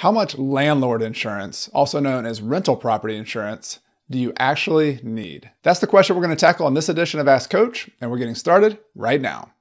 How much landlord insurance, also known as rental property insurance, do you actually need? That's the question we're going to tackle on this edition of Ask Coach, and we're getting started right now.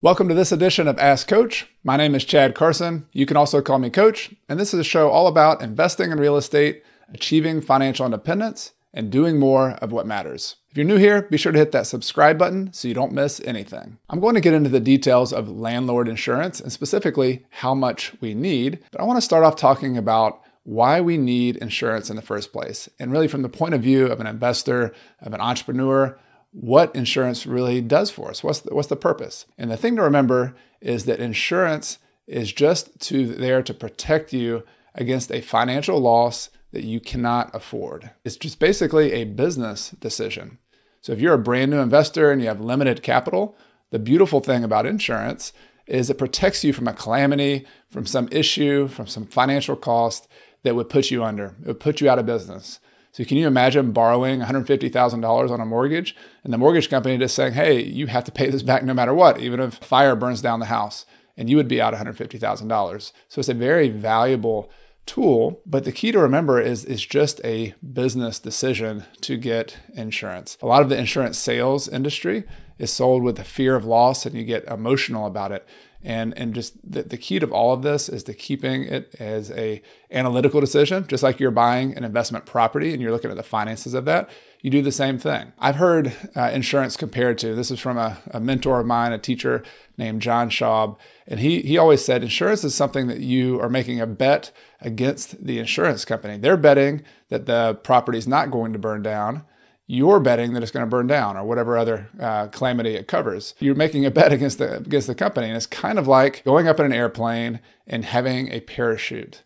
Welcome to this edition of Ask Coach. My name is Chad Carson. You can also call me Coach, and this is a show all about investing in real estate, achieving financial independence, and doing more of what matters you're new here, be sure to hit that subscribe button so you don't miss anything. I'm going to get into the details of landlord insurance and specifically how much we need, but I want to start off talking about why we need insurance in the first place. And really, from the point of view of an investor, of an entrepreneur, what insurance really does for us. What's the, what's the purpose? And the thing to remember is that insurance is just to there to protect you against a financial loss that you cannot afford. It's just basically a business decision. So if you're a brand new investor and you have limited capital, the beautiful thing about insurance is it protects you from a calamity, from some issue, from some financial cost that would put you under. It would put you out of business. So can you imagine borrowing $150,000 on a mortgage and the mortgage company just saying, "Hey, you have to pay this back no matter what, even if fire burns down the house." And you would be out $150,000. So it's a very valuable tool. But the key to remember is it's just a business decision to get insurance. A lot of the insurance sales industry is sold with the fear of loss and you get emotional about it and and just the, the key to all of this is to keeping it as a analytical decision just like you're buying an investment property and you're looking at the finances of that you do the same thing i've heard uh, insurance compared to this is from a, a mentor of mine a teacher named john schaub and he he always said insurance is something that you are making a bet against the insurance company they're betting that the property is not going to burn down you're betting that it's going to burn down or whatever other uh, calamity it covers. You're making a bet against the, against the company. And it's kind of like going up in an airplane and having a parachute.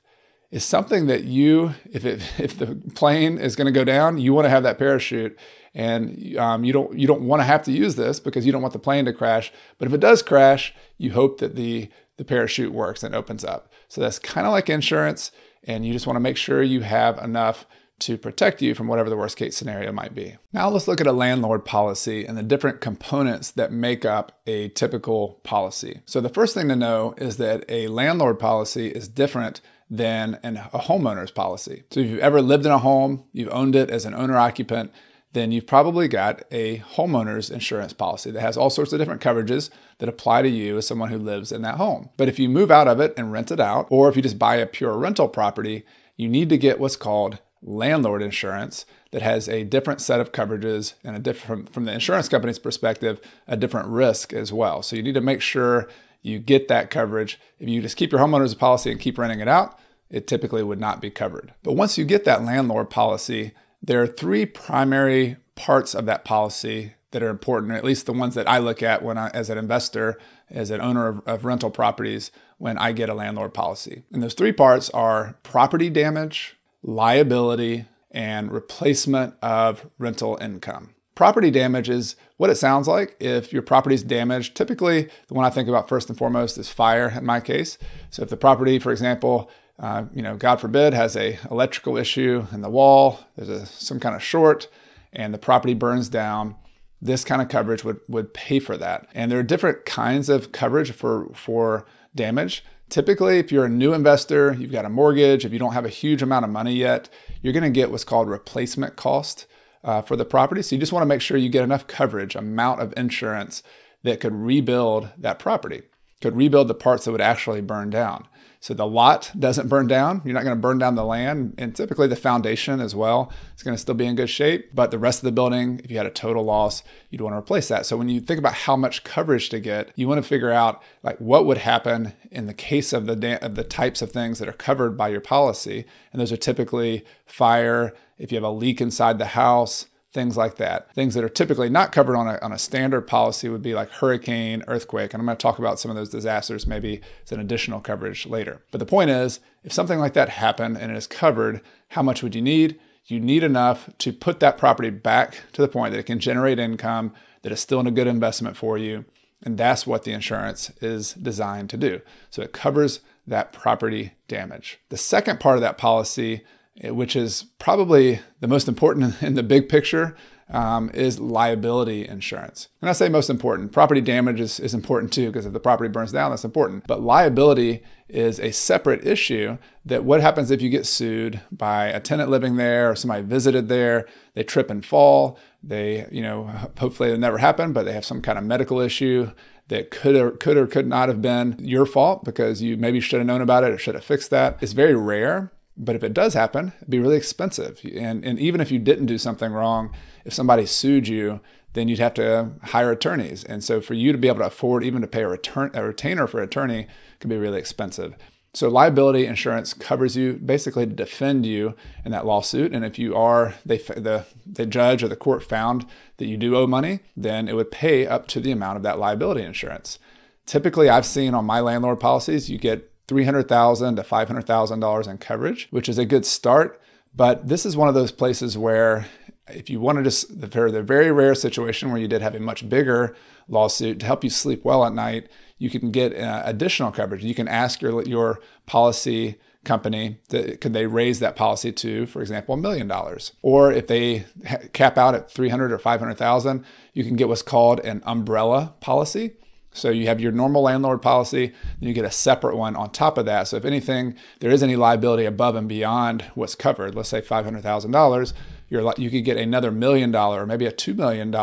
It's something that you, if, it, if the plane is going to go down, you want to have that parachute. And um, you don't you don't want to have to use this because you don't want the plane to crash. But if it does crash, you hope that the the parachute works and opens up. So that's kind of like insurance, and you just want to make sure you have enough to protect you from whatever the worst case scenario might be. Now let's look at a landlord policy and the different components that make up a typical policy. So the first thing to know is that a landlord policy is different than an, a homeowner's policy. So if you've ever lived in a home, you've owned it as an owner occupant, then you've probably got a homeowner's insurance policy that has all sorts of different coverages that apply to you as someone who lives in that home. But if you move out of it and rent it out, or if you just buy a pure rental property, you need to get what's called landlord insurance that has a different set of coverages and a different from the insurance company's perspective a different risk as well so you need to make sure you get that coverage if you just keep your homeowner's policy and keep renting it out it typically would not be covered but once you get that landlord policy there are three primary parts of that policy that are important, or at least the ones that I look at when I, as an investor, as an owner of, of, rental properties, when I get a landlord policy. And those three parts are property damage, liability, and replacement of rental income. Property damage is what it sounds like if your property is damaged. Typically, the one I think about first and foremost is fire in my case. So if the property, for example, uh, you know, God forbid, has a electrical issue in the wall, there's a, some kind of short, and the property burns down, this kind of coverage would, would pay for that. And there are different kinds of coverage for, for damage. Typically, if you're a new investor, you've got a mortgage, if you don't have a huge amount of money yet, you're gonna get what's called replacement cost uh, for the property. So you just wanna make sure you get enough coverage, amount of insurance that could rebuild that property, could rebuild the parts that would actually burn down so the lot doesn't burn down. You're not going to burn down the land. And typically the foundation as well is going to still be in good shape. But the rest of the building, if you had a total loss, you'd want to replace that. So when you think about how much coverage to get, you want to figure out like what would happen in the case of the da- of the types of things that are covered by your policy. And those are typically fire, if you have a leak inside the house, things like that. Things that are typically not covered on a, on a standard policy would be like hurricane, earthquake. And I'm going to talk about some of those disasters maybe as an additional coverage later. But the point is, if something like that happened and it is covered, how much would you need? You need enough to put that property back to the point that it can generate income, that is still in a good investment for you. And that's what the insurance is designed to do. So it covers that property damage. The second part of that policy Eh, which is probably the most important in the big picture, um, is liability insurance. And I say most important. Property damage is, is important too, because if the property burns down, that's important. But liability is a separate issue that what happens if you get sued by a tenant living there or somebody visited there, they trip and fall, they, you know, hopefully it never happened, but they have some kind of medical issue that could or could or could not have been your fault because you maybe should have known about it or should have fixed that. It's very rare but if it does happen, it'd be really expensive. And, and even if you didn't do something wrong, if somebody sued you, then you'd have to hire attorneys. And so for you to be able to afford even to pay a, return, a retainer for an attorney could be really expensive. So liability insurance covers you basically to defend you in that lawsuit. And if you are they the the judge or the court found that you do owe money, then it would pay up to the amount of that liability insurance. Typically, I've seen on my landlord policies, you get $300,000 to $500,000 in coverage, which is a good start. But this is one of those places where if you wanted to, for the very rare situation where you did have a much bigger lawsuit to help you sleep well at night, you can get uh, additional coverage. You can ask your, your policy company that could they raise that policy to for example a million dollars or if they cap out at 300 or 500,000 you can get what's called an umbrella policy so you have your normal landlord policy, then you get a separate one on top of that. So if anything, there is any liability above and beyond what's covered, let's say $500,000, you're, you could get another million dollar or maybe a $2 million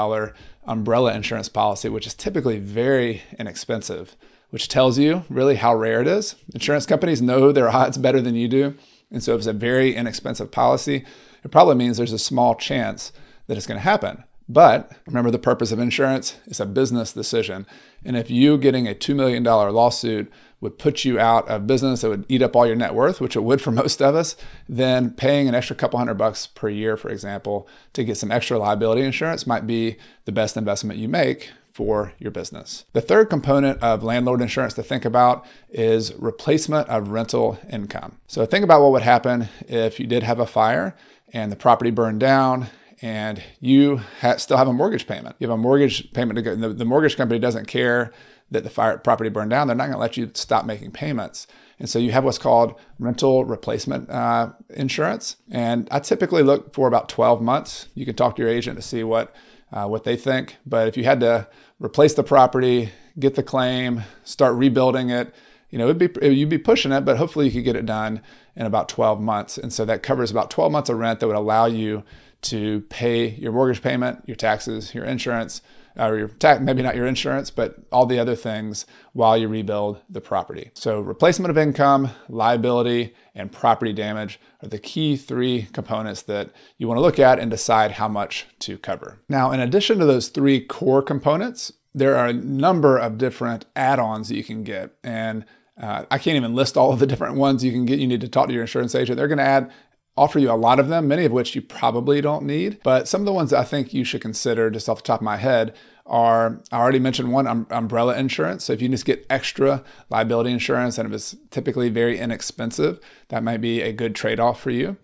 umbrella insurance policy, which is typically very inexpensive, which tells you really how rare it is. Insurance companies know their odds better than you do. And so if it's a very inexpensive policy, it probably means there's a small chance that it's going to happen. But remember the purpose of insurance? is a business decision. And if you getting a $2 million lawsuit would put you out of business, it would eat up all your net worth, which it would for most of us, then paying an extra couple hundred bucks per year, for example, to get some extra liability insurance might be the best investment you make for your business. The third component of landlord insurance to think about is replacement of rental income. So think about what would happen if you did have a fire and the property burned down and you ha- still have a mortgage payment. You have a mortgage payment to go. The, the mortgage company doesn't care that the fire property burned down. They're not going to let you stop making payments. And so you have what's called rental replacement uh, insurance. And I typically look for about 12 months. You can talk to your agent to see what uh, what they think. But if you had to replace the property, get the claim, start rebuilding it, you know, it'd be you'd be pushing it, but hopefully you could get it done in about 12 months. And so that covers about 12 months of rent that would allow you to pay your mortgage payment, your taxes, your insurance, or uh, your maybe not your insurance, but all the other things while you rebuild the property. So, replacement of income, liability, and property damage are the key three components that you want to look at and decide how much to cover. Now, in addition to those three core components, there are a number of different add ons that you can get. And uh, I can't even list all of the different ones you can get. You need to talk to your insurance agent. They're going to add offer you a lot of them, many of which you probably don't need. But some of the ones I think you should consider just off the top of my head are I already mentioned one um, umbrella insurance. So if you just get extra liability insurance and it's typically very inexpensive, that might be a good trade off for you.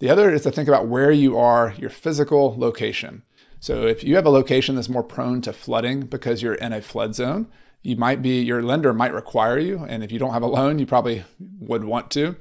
The other is to think about where you are, your physical location. So if you have a location that's more prone to flooding because you're in a flood zone, you might be your lender might require you and if you don't have a loan, you probably would want to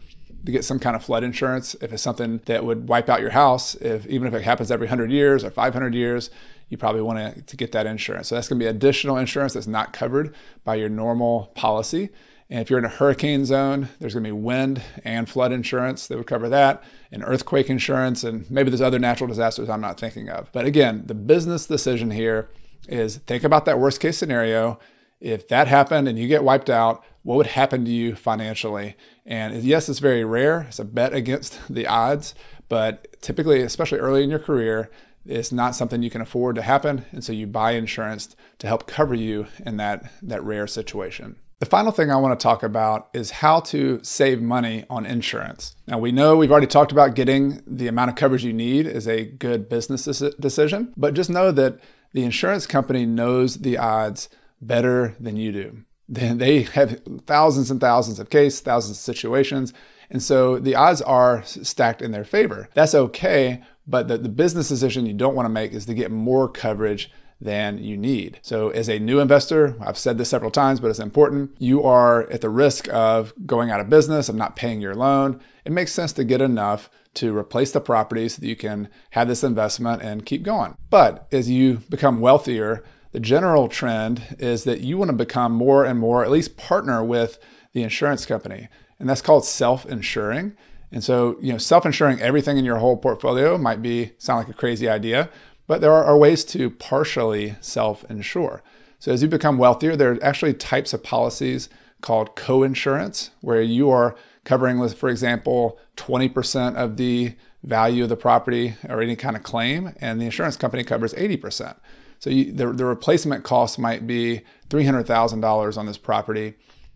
to get some kind of flood insurance if it's something that would wipe out your house. If even if it happens every 100 years or 500 years, you probably want to get that insurance. So that's going to be additional insurance that's not covered by your normal policy. And if you're in a hurricane zone, there's going to be wind and flood insurance that would cover that, and earthquake insurance, and maybe there's other natural disasters I'm not thinking of. But again, the business decision here is think about that worst case scenario if that happened and you get wiped out, what would happen to you financially? And yes, it's very rare. It's a bet against the odds, but typically, especially early in your career, it's not something you can afford to happen. And so you buy insurance to help cover you in that, that rare situation. The final thing I want to talk about is how to save money on insurance. Now, we know we've already talked about getting the amount of coverage you need is a good business decision, but just know that the insurance company knows the odds better than you do. Then They have thousands and thousands of cases, thousands of situations. And so the odds are stacked in their favor. That's okay, but the, the business decision you don't want to make is to get more coverage than you need. So, as a new investor, I've said this several times, but it's important. You are at the risk of going out of business, of not paying your loan. It makes sense to get enough to replace the property so that you can have this investment and keep going. But as you become wealthier, the general trend is that you want to become more and more, at least partner with the insurance company. And that's called self-insuring. And so, you know, self-insuring everything in your whole portfolio might be sound like a crazy idea, but there are, ways to partially self-insure. So as you become wealthier, there are actually types of policies called co-insurance, where you are covering, for example, 20% of the value of the property or any kind of claim, and the insurance company covers 80%. So you, the, the replacement cost might be $300,000 on this property,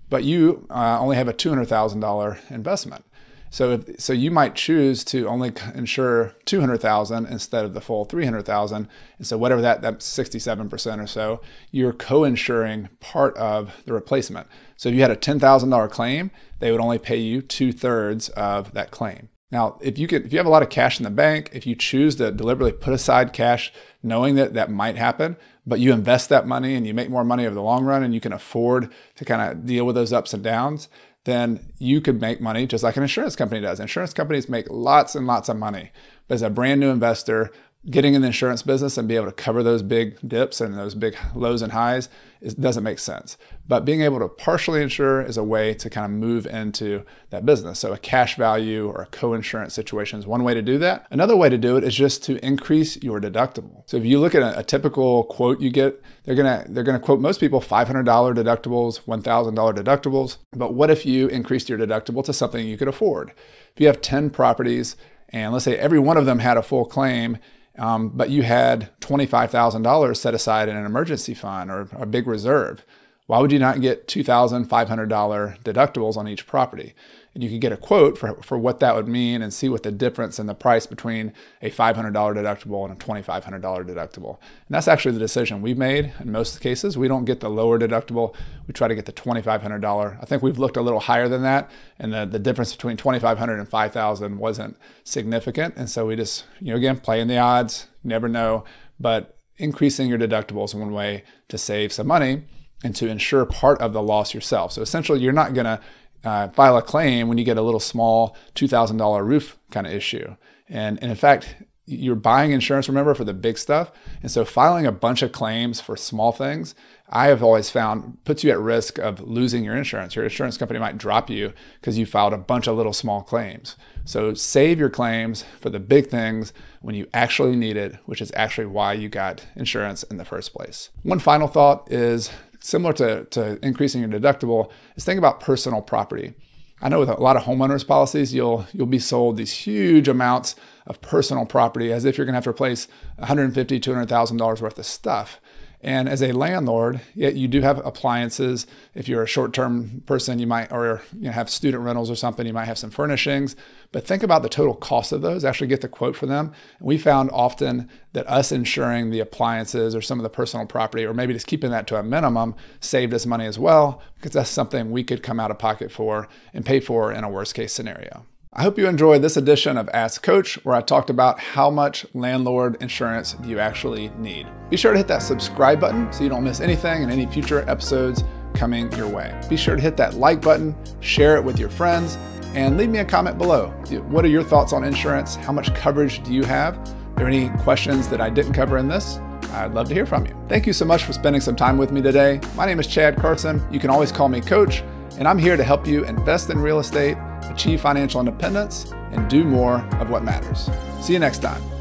but you uh, only have a $200,000 investment. So, if, so you might choose to only insure 200,000 instead of the full 300,000. And so whatever that, that 67% or so, you're co-insuring part of the replacement. So if you had a $10,000 claim, they would only pay you two thirds of that claim. Now, if you if you have a lot of cash in the bank, if you choose to deliberately put aside cash, knowing that that might happen, but you invest that money and you make more money over the long run, and you can afford to kind of deal with those ups and downs, then you could make money just like an insurance company does. Insurance companies make lots and lots of money. But as a brand new investor, getting in the insurance business and be able to cover those big dips and those big lows and highs it doesn't make sense. But being able to partially insure is a way to kind of move into that business. So a cash value or a co-insurance situation is one way to do that. Another way to do it is just to increase your deductible. So if you look at a, a typical quote you get, they're gonna they're gonna quote most people $500 deductibles, $1,000 deductibles. But what if you increased your deductible to something you could afford? If you have 10 properties and let's say every one of them had a full claim um, but you had $25,000 set aside in an emergency fund or a big reserve. Why would you not get $2,500 deductibles on each property? And you could get a quote for, for what that would mean and see what the difference in the price between a $500 deductible and a $2,500 deductible. And that's actually the decision we've made in most cases. We don't get the lower deductible. We try to get the $2,500. I think we've looked a little higher than that. And the, the difference between 2,500 dollars and 5,000 dollars wasn't significant. And so we just, you know, again, playing the odds, never know. But increasing your deductibles one way to save some money and to insure part of the loss yourself. So essentially, you're not going to uh, file a claim when you get a little small $2,000 roof kind of issue. And, and in fact, you're buying insurance, remember, for the big stuff. And so filing a bunch of claims for small things, I have always found puts you at risk of losing your insurance. Your insurance company might drop you because you filed a bunch of little small claims. So save your claims for the big things when you actually need it, which is actually why you got insurance in the first place. One final thought is similar to, to increasing your deductible, is think about personal property. I know with a lot of homeowners policies, you'll you'll be sold these huge amounts of personal property as if you're going to have to replace 150, 200 thousand dollars worth of stuff. And as a landlord, yet you do have appliances. If you're a short-term person, you might or you know, have student rentals or something. You might have some furnishings. But think about the total cost of those. Actually, get the quote for them. we found often that us insuring the appliances or some of the personal property, or maybe just keeping that to a minimum, saved us money as well because that's something we could come out of pocket for and pay for in a worst-case scenario. I hope you enjoyed this edition of Ask Coach, where I talked about how much landlord insurance do you actually need. Be sure to hit that subscribe button so you don't miss anything in any future episodes coming your way. Be sure to hit that like button, share it with your friends, and leave me a comment below. What are your thoughts on insurance? How much coverage do you have? Are there any questions that I didn't cover in this? I'd love to hear from you. Thank you so much for spending some time with me today. My name is Chad Carson. You can always call me Coach, and I'm here to help you invest in real estate achieve financial independence, and do more of what matters. See you next time.